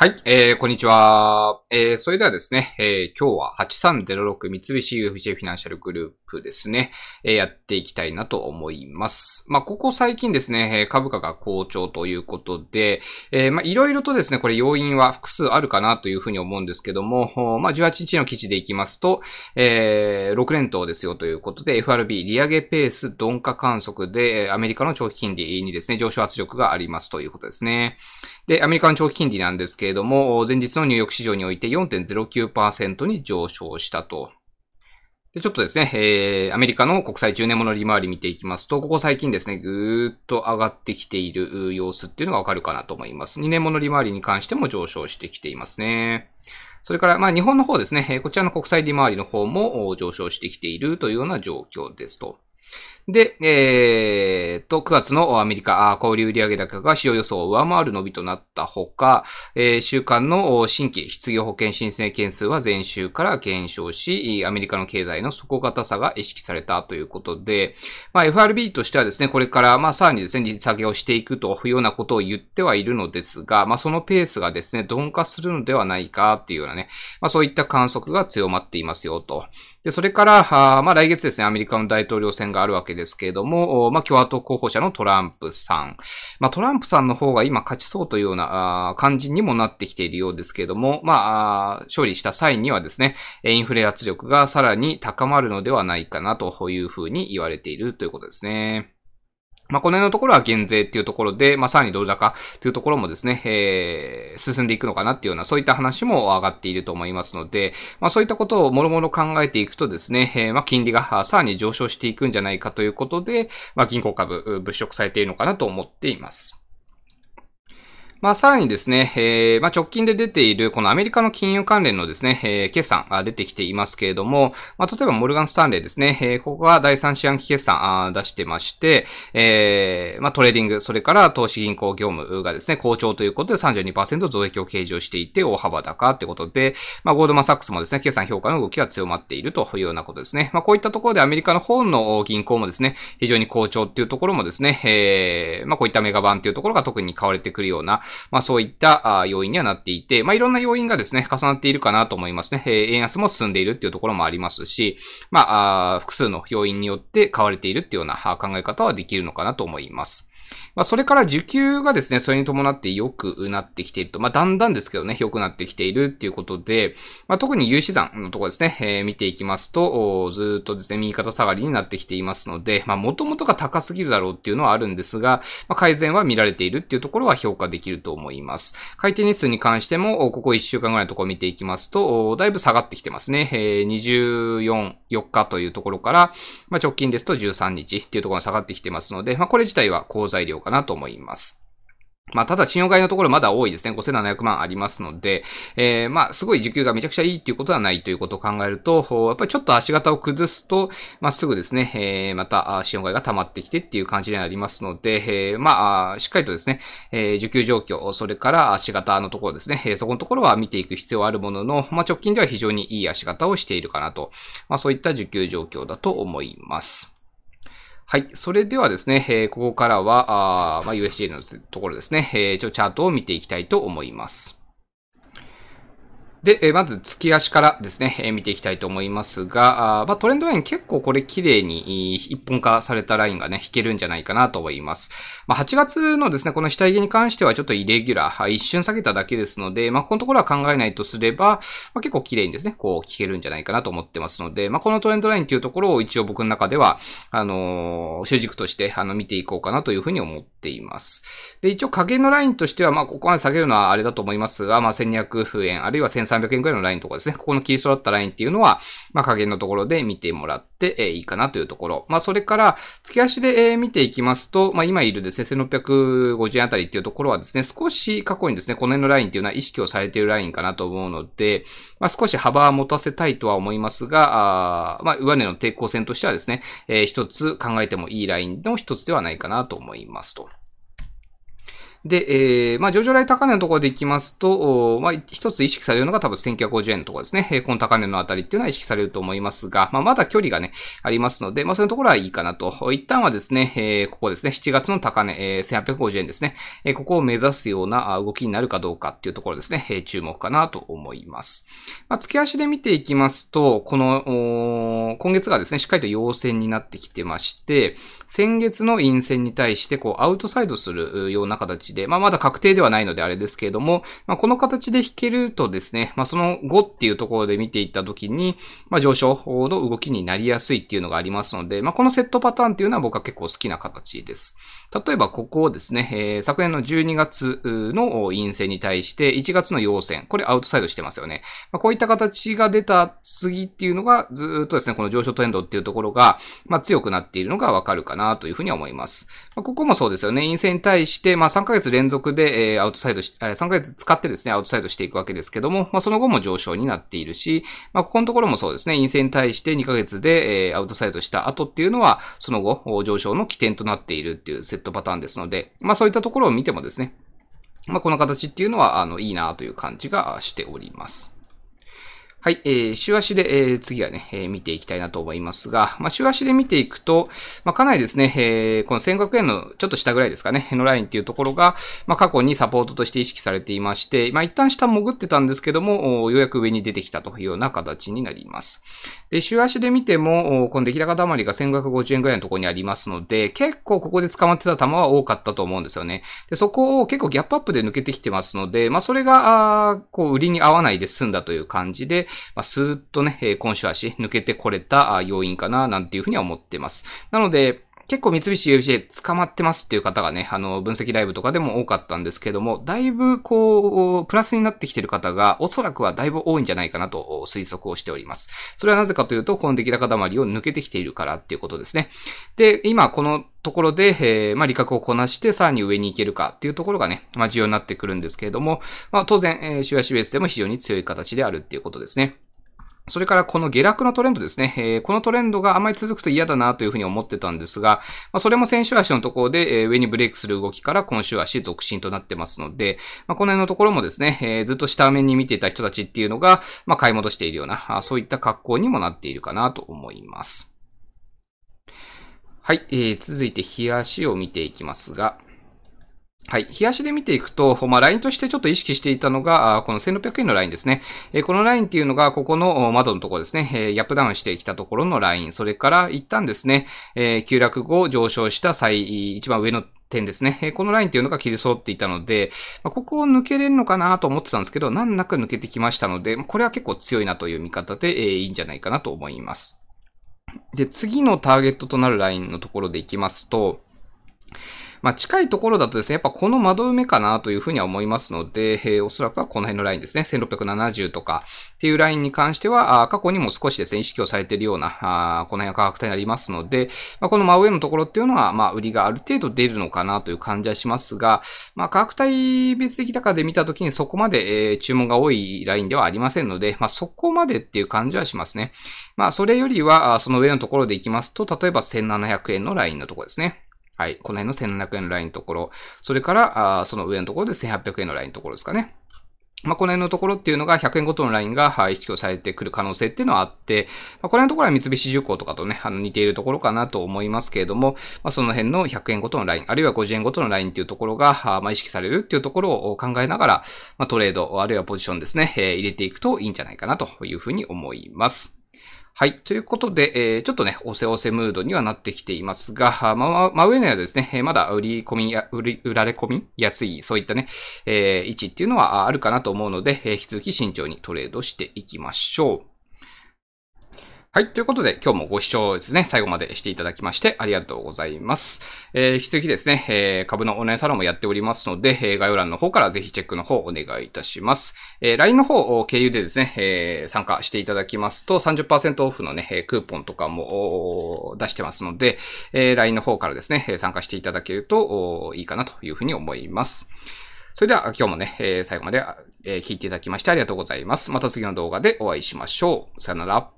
はい、えー、こんにちは。えー、それではですね、えー、今日は8306三菱 UFJ フィナンシャルグループですね、えー、やっていきたいなと思います。まあ、ここ最近ですね、株価が好調ということで、えー、まいろいろとですね、これ要因は複数あるかなというふうに思うんですけども、まあ、18日の記事でいきますと、えー、6連投ですよということで、FRB 利上げペース鈍化観測で、アメリカの長期金利にですね、上昇圧力がありますということですね。で、アメリカの長期金利なんですけれども、前日のニューヨーク市場において4.09%に上昇したと。で、ちょっとですね、えー、アメリカの国債10年物利回り見ていきますと、ここ最近ですね、ぐーっと上がってきている様子っていうのがわかるかなと思います。2年物利回りに関しても上昇してきていますね。それから、まあ日本の方ですね、こちらの国債利回りの方も上昇してきているというような状況ですと。で、えー、と、9月のアメリカ、小売売上高が使用予想を上回る伸びとなったほか、えー、週間の新規失業保険申請件数は前週から減少し、アメリカの経済の底堅さが意識されたということで、まあ、FRB としてはですね、これから、まあ、さらにですね、利下げをしていくというようなことを言ってはいるのですが、まあ、そのペースがですね、鈍化するのではないかっていうようなね、まあ、そういった観測が強まっていますよと。で、それから、あまあ、来月ですね、アメリカの大統領選があるわけですけれども、まあ、共和党候補者のトランプさん。まあ、トランプさんの方が今勝ちそうというような感じにもなってきているようですけれども、まあ、勝利した際にはですね、インフレ圧力がさらに高まるのではないかなというふうに言われているということですね。まあ、この辺のところは減税っていうところで、まあ、さらにドル高というところもですね、えー、進んでいくのかなっていうような、そういった話も上がっていると思いますので、まあ、そういったことをもろもろ考えていくとですね、えー、まあ、金利がさらに上昇していくんじゃないかということで、まあ、銀行株、物色されているのかなと思っています。まあ、さらにですね、えー、まあ、直近で出ている、このアメリカの金融関連のですね、えー、決算が出てきていますけれども、まあ、例えばモルガン・スタンレーですね、えー、ここが第三四半期決算あ出してまして、えー、まあ、トレーディング、それから投資銀行業務がですね、好調ということで32%増益を計上していて大幅高ってことで、まあ、ゴールドマン・サックスもですね、決算評価の動きが強まっているというようなことですね。まあ、こういったところでアメリカの本の銀行もですね、非常に好調っていうところもですね、えー、まあ、こういったメガバンっていうところが特に買われてくるような、まあそういった要因にはなっていて、まあいろんな要因がですね、重なっているかなと思いますね。えー、円安も進んでいるっていうところもありますし、まあ、複数の要因によって買われているっていうような考え方はできるのかなと思います。まあ、それから需給がですね、それに伴って良くなってきていると。まあ、だんだんですけどね、良くなってきているっていうことで、まあ、特に有資産のところですね、えー、見ていきますと、ずっとですね、右肩下がりになってきていますので、まあ、元々が高すぎるだろうっていうのはあるんですが、まあ、改善は見られているっていうところは評価できるると思います。回転日数に関しても、ここ1週間ぐらいのところ見ていきますと、だいぶ下がってきてますね。え24、4日というところから、まあ、直近ですと13日っていうところが下がってきてますので、まあ、これ自体は好材料かなと思います。まあ、ただ、信用買いのところまだ多いですね。5700万ありますので、えー、まあ、すごい時給がめちゃくちゃいいっていうことはないということを考えると、やっぱりちょっと足型を崩すと、まあ、すぐですね、えー、また、信用買いが溜まってきてっていう感じになりますので、えー、まあ、しっかりとですね、えー、受給状況、それから足型のところですね、えー、そこのところは見ていく必要はあるものの、まあ、直近では非常にいい足型をしているかなと、まあ、そういった受給状況だと思います。はい。それではですね、えー、ここからは、あまあ、USJ のところですね、えー、ちょ、チャートを見ていきたいと思います。で、えまず月足からですね、え見ていきたいと思いますが、あまあ、トレンドライン結構これ綺麗に一本化されたラインがね、引けるんじゃないかなと思います。まあ、8月のですね、この下髭に関してはちょっとイレギュラー、一瞬下げただけですので、まあ、このところは考えないとすれば、まあ、結構綺麗にですね、こう聞けるんじゃないかなと思ってますので、まあ、このトレンドラインというところを一応僕の中では、あのー、主軸として、あの、見ていこうかなというふうに思っています。で、一応影のラインとしては、まあ、ここまで下げるのはあれだと思いますが、まあ、1200円、あるいは1300 300円くらいのラインとかですね、ここの切り揃ったラインっていうのは、まあ、加減のところで見てもらって、えいいかなというところ。まあ、それから、月足で、え見ていきますと、まあ、今いるですね、1650円あたりっていうところはですね、少し過去にですね、この辺のラインっていうのは意識をされているラインかなと思うので、まあ、少し幅は持たせたいとは思いますが、あまあ、上値の抵抗線としてはですね、えー、一つ考えてもいいラインの一つではないかなと思いますと。で、えー、まあ、上場来高値のところでいきますと、まあ、一つ意識されるのが多分1950円とかですね、この高値のあたりっていうのは意識されると思いますが、まあ、まだ距離がね、ありますので、まあ、そういうところはいいかなと。一旦はですね、えー、ここですね、7月の高値、えー、1850円ですね、えー、ここを目指すような動きになるかどうかっていうところですね、えー、注目かなと思います。まあ、月足で見ていきますと、この、今月がですね、しっかりと陽線になってきてまして、先月の陰線に対して、こう、アウトサイドするような形で、まあ、まだ確定ではないのであれですけれども、まあ、この形で引けるとですね、まあ、その後っていうところで見ていったときに、まあ、上昇の動きになりやすいっていうのがありますので、まあ、このセットパターンっていうのは僕は結構好きな形です。例えば、ここをですね、えー、昨年の12月の陰線に対して、1月の陽線、これアウトサイドしてますよね。まあ、こういった形が出た次っていうのが、ずっとですね、この上昇トレンドっていうところが、まあ、強くなっているのがわかるかなというふうに思います。まあ、ここもそうですよね。陰性に対して、まあ、3ヶ月連続で、えー、アウトサイドし、えー、3ヶ月使ってですね、アウトサイドしていくわけですけども、まあ、その後も上昇になっているし、まあ、ここのところもそうですね、陰性に対して2ヶ月で、えー、アウトサイドした後っていうのは、その後、上昇の起点となっているっていうセットパターンですので、まあ、そういったところを見てもですね、まあ、この形っていうのは、あの、いいなという感じがしております。はい、えー、週足で、えー、次はね、えー、見ていきたいなと思いますが、まあ、週足で見ていくと、まあ、かなりですね、えー、この1500円のちょっと下ぐらいですかね、のラインっていうところが、まあ、過去にサポートとして意識されていまして、まあ、一旦下潜ってたんですけども、ようやく上に出てきたというような形になります。で、週足で見ても、この出来高溜まりが1550円ぐらいのところにありますので、結構ここで捕まってた球は多かったと思うんですよね。で、そこを結構ギャップアップで抜けてきてますので、まあ、それが、こう、売りに合わないで済んだという感じで、まあ、スーッとね、今週足抜けてこれた要因かな、なんていうふうには思ってます。なので、結構三菱 UFJ 捕まってますっていう方がね、あの、分析ライブとかでも多かったんですけども、だいぶこう、プラスになってきてる方が、おそらくはだいぶ多いんじゃないかなと推測をしております。それはなぜかというと、この出来高溜まりを抜けてきているからっていうことですね。で、今このところで、えー、まあ、利確をこなして、さらに上に行けるかっていうところがね、まあ、重要になってくるんですけれども、まあ、当然、えー、週足ベースでも非常に強い形であるっていうことですね。それからこの下落のトレンドですね。えー、このトレンドがあまり続くと嫌だなというふうに思ってたんですが、まあ、それも先週足のところで、えー、上にブレイクする動きから今週足続伸となってますので、まあ、この辺のところもですね、えー、ずっと下面に見ていた人たちっていうのが、まあ、買い戻しているような、あそういった格好にもなっているかなと思います。はい、えー、続いて日足を見ていきますが、はい。冷やしで見ていくと、まあ、ラインとしてちょっと意識していたのが、この1600円のラインですね。えこのラインっていうのが、ここの窓のところですね。えヤップダウンしてきたところのライン。それから一旦ですね、え急落後上昇した最、一番上の点ですね。このラインっていうのが切り揃っていたので、ここを抜けれるのかなと思ってたんですけど、難なく抜けてきましたので、これは結構強いなという見方で、えいいんじゃないかなと思います。で、次のターゲットとなるラインのところでいきますと、まあ、近いところだとですね、やっぱこの窓埋めかなというふうには思いますので、えー、おそらくはこの辺のラインですね、1670とかっていうラインに関しては、あ過去にも少しですね、意識をされているような、あこの辺は価格帯になりますので、まあ、この真上のところっていうのは、まあ、売りがある程度出るのかなという感じはしますが、まあ、価格帯別的高で見たときにそこまで、えー、注文が多いラインではありませんので、まあ、そこまでっていう感じはしますね。まあ、それよりは、その上のところでいきますと、例えば1700円のラインのところですね。はい。この辺の1700円のラインのところ。それから、あその上のところで1800円のラインのところですかね。まあ、この辺のところっていうのが100円ごとのラインが、はい、意識をされてくる可能性っていうのはあって、まあ、この辺のところは三菱重工とかとね、あの似ているところかなと思いますけれども、まあ、その辺の100円ごとのライン、あるいは50円ごとのラインっていうところが、まあ、意識されるっていうところを考えながら、まあ、トレード、あるいはポジションですね、えー、入れていくといいんじゃないかなというふうに思います。はい。ということで、えー、ちょっとね、おせおせムードにはなってきていますが、ま、ま、真上にはですね、えまだ売り込みや、売り、売られ込みやすい、そういったね、えー、位置っていうのはあるかなと思うので、えー、引き続き慎重にトレードしていきましょう。はい。ということで、今日もご視聴ですね、最後までしていただきまして、ありがとうございます。えー、引き続きですね、えー、株のオンラインサロンもやっておりますので、えー、概要欄の方からぜひチェックの方お願いいたします。えー、LINE の方を経由でですね、えー、参加していただきますと、30%オフのね、クーポンとかも出してますので、えー、LINE の方からですね、参加していただけるといいかなというふうに思います。それでは今日もね、えー、最後まで、えー、聞いていただきましてありがとうございます。また次の動画でお会いしましょう。さよなら。